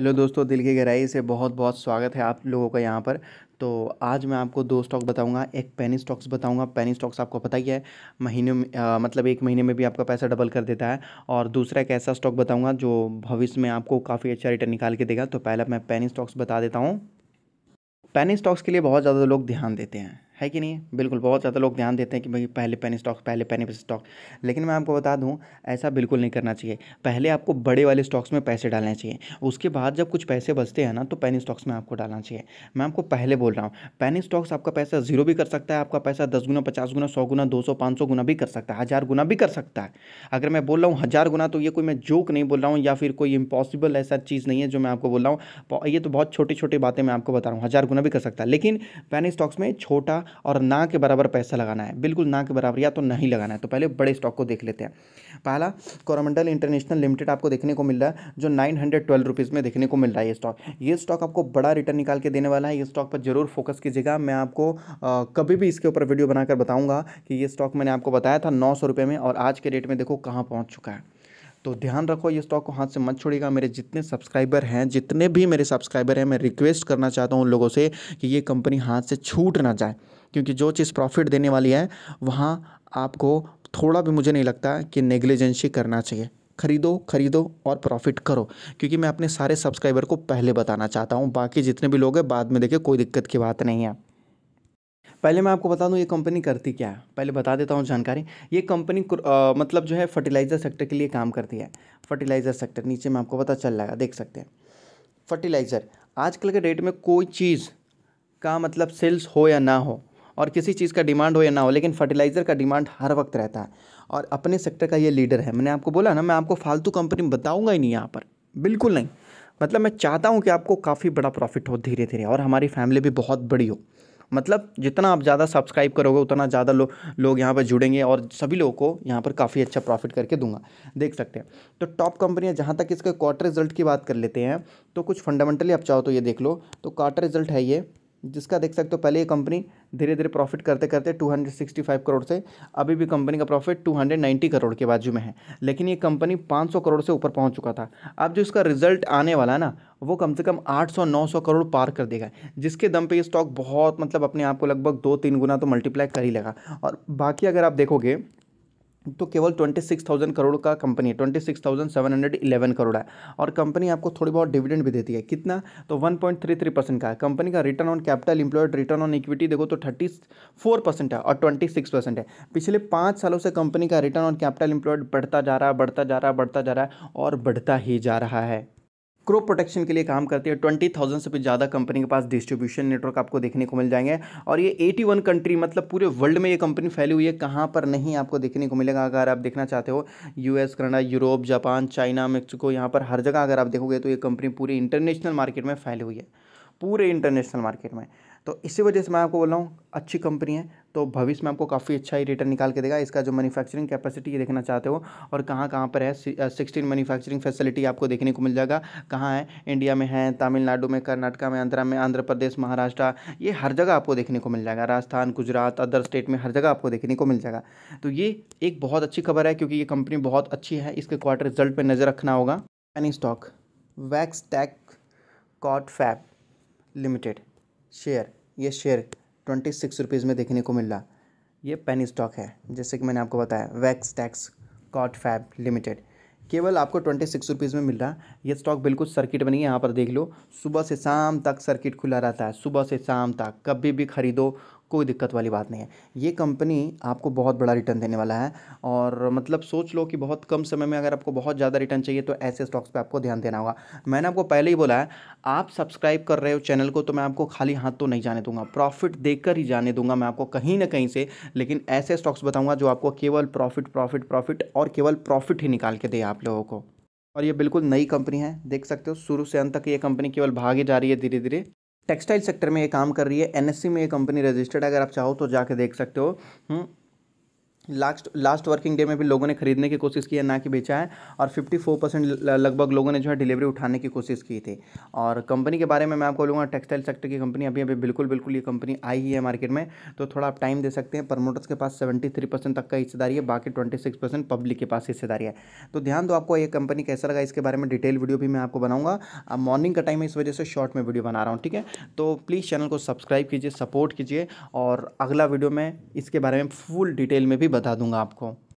hello दोस्तों दिल की गहराई से बहुत बहुत स्वागत है आप लोगों का यहाँ पर तो आज मैं आपको दो स्टॉक बताऊंगा एक पेनी स्टॉक्स बताऊंगा पेनी स्टॉक्स आपको पता ही है महीने आ, मतलब एक महीने में भी आपका पैसा डबल कर देता है और दूसरा एक ऐसा स्टॉक बताऊंगा जो भविष्य में आपको काफ़ी अच्छा रिटर्न निकाल के देगा तो पहला मैं पेनी स्टॉक्स बता देता हूँ पेनी स्टॉक्स के लिए बहुत ज़्यादा लोग ध्यान देते हैं है कि नहीं बिल्कुल बहुत ज़्यादा लोग ध्यान देते हैं कि भाई पहले पेन स्टॉक पहले पेनी स्टॉक लेकिन मैं आपको बता दूं ऐसा बिल्कुल नहीं करना चाहिए पहले आपको बड़े वाले स्टॉक्स में पैसे डालने चाहिए उसके बाद जब कुछ पैसे बचते हैं ना तो पेन स्टॉक्स में आपको डालना चाहिए मैं आपको पहले बोल रहा हूँ पेनी स्टॉक्स आपका पैसा जीरो भी कर सकता है आपका पैसा दस गुना पचास गुना सौ गुना दो सौ पाँच सौ गुना भी कर सकता है हज़ार गुना भी कर सकता है अगर मैं बोल रहा हूँ हज़ार गुना तो ये कोई मैं जोक नहीं बोल रहा हूँ या फिर कोई इम्पॉसिबल ऐसा चीज़ नहीं है जो मैं आपको बोल रहा हूँ ये तो बहुत छोटी छोटी बातें मैं आपको बता रहा हूँ हज़ार गुना भी कर सकता है लेकिन पेन स्टॉक्स में छोटा और ना के बराबर पैसा लगाना है बिल्कुल ना के बराबर या तो नहीं लगाना है तो पहले बड़े स्टॉक को देख लेते हैं पहला कोरोमंडल इंटरनेशनल लिमिटेड आपको देखने को मिल रहा है जो नाइन हंड्रेड ट्वेल्व रुपीज़ में देखने को मिल रहा है ये स्टॉक ये स्टॉक आपको बड़ा रिटर्न निकाल के देने वाला है ये स्टॉक पर जरूर फोकस कीजिएगा मैं आपको आ, कभी भी इसके ऊपर वीडियो बनाकर बताऊँगा कि ये स्टॉक मैंने आपको बताया था नौ सौ में और आज के डेट में देखो कहाँ पहुँच चुका है तो ध्यान रखो ये स्टॉक को हाथ से मत छोड़िएगा मेरे जितने सब्सक्राइबर हैं जितने भी मेरे सब्सक्राइबर हैं मैं रिक्वेस्ट करना चाहता हूँ उन लोगों से कि ये कंपनी हाथ से छूट ना जाए क्योंकि जो चीज़ प्रॉफिट देने वाली है वहाँ आपको थोड़ा भी मुझे नहीं लगता कि नेग्लिजेंसी करना चाहिए खरीदो खरीदो और प्रॉफिट करो क्योंकि मैं अपने सारे सब्सक्राइबर को पहले बताना चाहता हूँ बाकी जितने भी लोग हैं बाद में देखें कोई दिक्कत की बात नहीं है पहले मैं आपको बता दूं ये कंपनी करती क्या है पहले बता देता हूँ जानकारी ये कंपनी मतलब जो है फर्टिलाइज़र सेक्टर के लिए काम करती है फर्टिलाइज़र सेक्टर नीचे में आपको पता चल रहा है देख सकते हैं फर्टिलाइज़र आजकल के डेट में कोई चीज़ का मतलब सेल्स हो या ना हो और किसी चीज़ का डिमांड हो या ना हो लेकिन फर्टिलाइज़र का डिमांड हर वक्त रहता है और अपने सेक्टर का ये लीडर है मैंने आपको बोला ना मैं आपको फालतू कंपनी बताऊंगा ही नहीं यहाँ पर बिल्कुल नहीं मतलब मैं चाहता हूँ कि आपको काफ़ी बड़ा प्रॉफिट हो धीरे धीरे और हमारी फैमिली भी बहुत बड़ी हो मतलब जितना आप ज़्यादा सब्सक्राइब करोगे उतना ज़्यादा लो, लोग यहाँ पर जुड़ेंगे और सभी लोगों को यहाँ पर काफ़ी अच्छा प्रॉफिट करके दूंगा देख सकते हैं तो टॉप कंपनियाँ जहाँ तक इसके क्वार्टर रिजल्ट की बात कर लेते हैं तो कुछ फंडामेंटली आप चाहो तो ये देख लो तो क्वार्टर रिजल्ट है ये जिसका देख सकते हो पहले ये कंपनी धीरे धीरे प्रॉफिट करते करते 265 करोड़ से अभी भी कंपनी का प्रॉफिट 290 करोड़ के बाजू में है लेकिन ये कंपनी 500 करोड़ से ऊपर पहुंच चुका था अब जो इसका रिजल्ट आने वाला है ना वो कम से कम 800-900 करोड़ पार कर देगा जिसके दम पे ये स्टॉक बहुत मतलब अपने आप को लगभग दो तीन गुना तो मल्टीप्लाई कर ही लगा और बाकी अगर आप देखोगे तो केवल ट्वेंटी सिक्स थाउजेंड करोड़ का कंपनी है twenty six thousand seven hundred eleven crore है और कंपनी आपको थोड़ी बहुत डिविडेंड भी देती है कितना तो one point three three percent का है कंपनी का return on capital employed return on equity देखो तो थर्टी फोर परसेंट है और ट्वेंटी सिक्स परसेंट है पिछले पाँच सालों से कंपनी का रिटर्न ऑन कैपिटल इंप्लॉयड बढ़ता जा रहा है बढ़ता जा रहा है बढ़ता जा रहा है और बढ़ता ही जा रहा है क्रॉप प्रोटेक्शन के लिए काम करती है ट्वेंटी थाउजेंड से भी ज़्यादा कंपनी के पास डिस्ट्रीब्यूशन नेटवर्क आपको देखने को मिल जाएंगे और ये एटी वन कंट्री मतलब पूरे वर्ल्ड में ये कंपनी फैली हुई है कहाँ पर नहीं आपको देखने को मिलेगा अगर आप देखना चाहते हो U S Canada Europe Japan China Mexico यहाँ पर हर जगह अगर आप देखोगे तो ये कंपनी पूरे इंटरनेशनल मार्केट में फैली हुई है पूरे इंटरनेशनल मार्केट में तो इसी वजह से मैं आपको बोल रहा हूँ अच्छी कंपनी है तो भविष्य में आपको काफ़ी अच्छा ही रिटर्न निकाल के देगा इसका जो मैन्युफैक्चरिंग कैपेसिटी ये देखना चाहते हो और कहाँ कहाँ पर है सिक्सटीन मैन्युफैक्चरिंग फैसिलिटी आपको देखने को मिल जाएगा कहाँ है इंडिया में है तमिलनाडु में कर्नाटका में आंध्रा में आंध्र प्रदेश महाराष्ट्र ये हर जगह आपको देखने को मिल जाएगा राजस्थान गुजरात अदर स्टेट में हर जगह आपको देखने को मिल जाएगा तो ये एक बहुत अच्छी खबर है क्योंकि ये कंपनी बहुत अच्छी है इसके क्वार्टर रिजल्ट पर नज़र रखना होगा any stock Vaxtex Cotfab limited share ये शेयर ट्वेंटी सिक्स रुपीज़ में देखने को मिल रहा ये पेनी स्टॉक है जैसे कि मैंने आपको बताया Vaxtex Cotfab limited केवल आपको ट्वेंटी सिक्स रुपीज़ में मिल रहा ये स्टॉक बिल्कुल सर्किट बनी है यहाँ पर देख लो सुबह से शाम तक सर्किट खुला रहता है सुबह से शाम तक कभी भी खरीदो कोई दिक्कत वाली बात नहीं है ये कंपनी आपको बहुत बड़ा रिटर्न देने वाला है और मतलब सोच लो कि बहुत कम समय में अगर आपको बहुत ज़्यादा रिटर्न चाहिए तो ऐसे स्टॉक्स पे आपको ध्यान देना होगा मैंने आपको पहले ही बोला है आप सब्सक्राइब कर रहे हो चैनल को तो मैं आपको खाली हाथ तो नहीं जाने दूंगा प्रॉफिट देकर ही जाने दूंगा मैं आपको कहीं ना कहीं से लेकिन ऐसे स्टॉक्स बताऊँगा जो आपको केवल प्रॉफिट प्रॉफिट प्रॉफिट और केवल प्रॉफिट ही निकाल के दे आप लोगों को और ये बिल्कुल नई कंपनी है देख सकते हो शुरू से अंत तक ये कंपनी केवल भागे जा रही है धीरे धीरे टेक्सटाइल सेक्टर में ये काम कर रही है एनएससी में ये कंपनी रजिस्टर्ड है अगर आप चाहो तो जाके देख सकते हो हम्म, लास्ट लास्ट वर्किंग डे में भी लोगों ने खरीदने की कोशिश की है ना कि बेचा है और 54 परसेंट लगभग लोगों ने जो है डिलीवरी उठाने की कोशिश की थी और कंपनी के बारे में मैं आपको बोलूँगा टेक्सटाइल सेक्टर की कंपनी अभी अभी बिल्कुल बिल्कुल ये कंपनी आई ही है मार्केट में तो थोड़ा आप टाइम दे सकते हैं प्रमोटर्स के पास सेवेंटी थ्री परसेंट तक का हिस्सेदारी है बाकी ट्वेंटी सिक्स परसेंट पब्लिक के पास हिस्सेदारी है तो ध्यान दो आपको ये कंपनी कैसा लगा इसके बारे में डिटेल वीडियो भी मैं आपको बनाऊँगा अब मॉर्निंग का टाइम है इस वजह से शॉर्ट में वीडियो बना रहा हूँ ठीक है तो प्लीज़ चैनल को सब्सक्राइब कीजिए सपोर्ट कीजिए और अगला वीडियो में इसके बारे में फुल डिटेल में भी बता दूंगा आपको